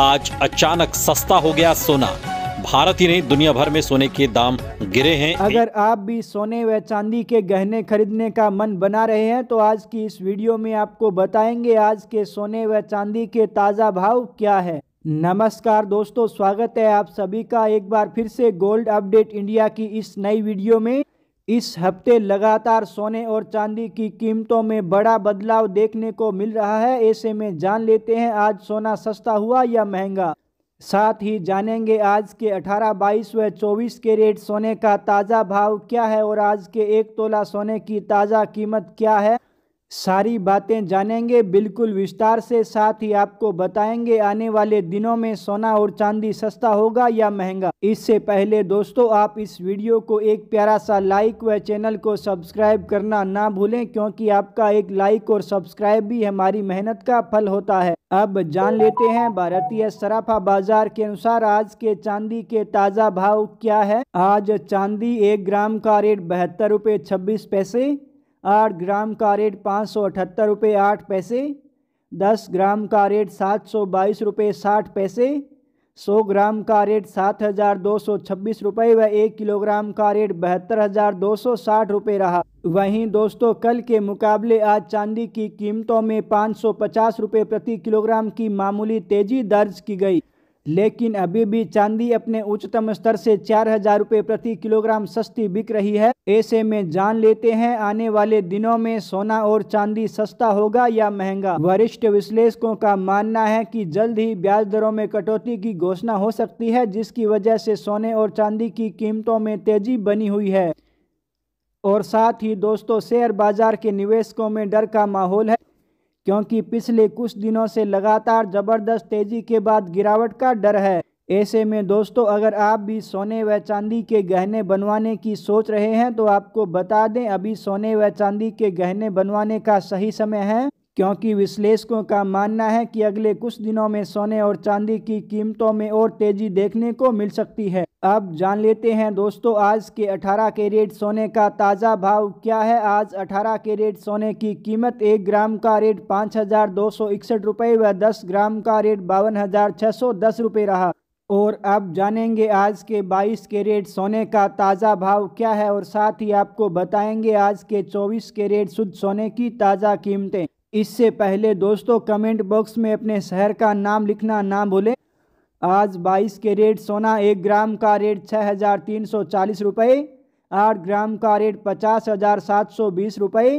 आज अचानक सस्ता हो गया सोना भारत ही नहीं दुनिया भर में सोने के दाम गिरे हैं अगर आप भी सोने व चांदी के गहने खरीदने का मन बना रहे हैं तो आज की इस वीडियो में आपको बताएंगे आज के सोने व चांदी के ताज़ा भाव क्या है नमस्कार दोस्तों स्वागत है आप सभी का एक बार फिर से गोल्ड अपडेट इंडिया की इस नई वीडियो में इस हफ्ते लगातार सोने और चांदी की कीमतों में बड़ा बदलाव देखने को मिल रहा है ऐसे में जान लेते हैं आज सोना सस्ता हुआ या महंगा साथ ही जानेंगे आज के 18, 22 व 24 रेट सोने का ताज़ा भाव क्या है और आज के एक तोला सोने की ताज़ा कीमत क्या है सारी बातें जानेंगे बिल्कुल विस्तार से साथ ही आपको बताएंगे आने वाले दिनों में सोना और चांदी सस्ता होगा या महंगा इससे पहले दोस्तों आप इस वीडियो को एक प्यारा सा लाइक व चैनल को सब्सक्राइब करना ना भूलें क्योंकि आपका एक लाइक और सब्सक्राइब भी हमारी मेहनत का फल होता है अब जान लेते हैं भारतीय सराफा बाजार के अनुसार आज के चांदी के ताज़ा भाव क्या है आज चांदी एक ग्राम का रेट बहत्तर रुपये छब्बीस पैसे आठ ग्राम का रेट पाँच सौ अठहत्तर रुपये आठ पैसे दस ग्राम का रेट सात सौ बाईस रुपये साठ पैसे सौ ग्राम का रेट सात हज़ार दो सौ छब्बीस रुपये व एक किलोग्राम का रेट बहत्तर हज़ार दो सौ साठ रुपये रहा वहीं दोस्तों कल के मुकाबले आज चांदी की कीमतों में पाँच सौ पचास रुपये प्रति किलोग्राम की मामूली तेज़ी दर्ज की गई लेकिन अभी भी चांदी अपने उच्चतम स्तर से चार हजार रूपए प्रति किलोग्राम सस्ती बिक रही है ऐसे में जान लेते हैं आने वाले दिनों में सोना और चांदी सस्ता होगा या महंगा वरिष्ठ विश्लेषकों का मानना है कि जल्द ही ब्याज दरों में कटौती की घोषणा हो सकती है जिसकी वजह से सोने और चांदी की कीमतों में तेजी बनी हुई है और साथ ही दोस्तों शेयर बाजार के निवेशकों में डर का माहौल है क्योंकि पिछले कुछ दिनों से लगातार जबरदस्त तेजी के बाद गिरावट का डर है ऐसे में दोस्तों अगर आप भी सोने व चांदी के गहने बनवाने की सोच रहे हैं तो आपको बता दें अभी सोने व चांदी के गहने बनवाने का सही समय है क्योंकि विश्लेषकों का मानना है कि अगले कुछ दिनों में सोने और चांदी की कीमतों में और तेजी देखने को मिल सकती है अब जान लेते हैं दोस्तों आज के 18 कैरेट सोने का ताज़ा भाव क्या है आज 18 कैरेट सोने की कीमत एक ग्राम का रेट पाँच हज़ार दो सौ इकसठ रुपये व दस ग्राम का रेट बावन हज़ार छः सौ दस रुपये रहा और अब जानेंगे आज के 22 कैरेट सोने का ताज़ा भाव क्या है और साथ ही आपको बताएंगे आज के 24 कैरेट शुद्ध सोने की ताज़ा कीमतें इससे पहले दोस्तों कमेंट बॉक्स में अपने शहर का नाम लिखना ना भूलें आज 22 के रेट सोना एक ग्राम का रेट छः हज़ार तीन सौ चालीस रुपये आठ ग्राम का रेट पचास हज़ार सात सौ बीस रुपये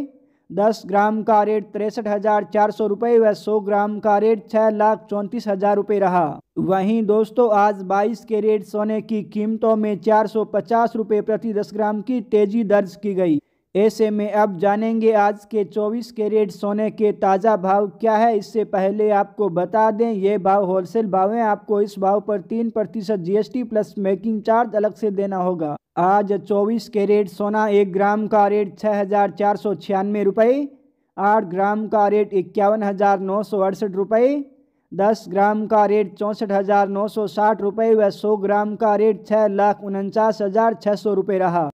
दस ग्राम का रेट तिरसठ हज़ार चार सौ रुपये व सौ ग्राम का रेट छः लाख चौंतीस हज़ार रुपये रहा वहीं दोस्तों आज 22 के रेट सोने की कीमतों में चार सौ पचास रुपये प्रति दस ग्राम की तेज़ी दर्ज की गई ऐसे में अब जानेंगे आज के 24 कैरेट सोने के ताज़ा भाव क्या है इससे पहले आपको बता दें ये भाव होलसेल भाव हैं आपको इस भाव पर तीन प्रतिशत जी प्लस मेकिंग चार्ज अलग से देना होगा आज 24 कैरेट सोना एक ग्राम का रेट छः हज़ार चार सौ छियानवे रुपये आठ ग्राम का रेट इक्यावन हज़ार नौ सौ अड़सठ रुपये दस ग्राम का रेट चौंसठ हज़ार नौ सौ साठ रुपये व सौ ग्राम का रेट छः लाख उनचास हज़ार छः सौ रुपये रहा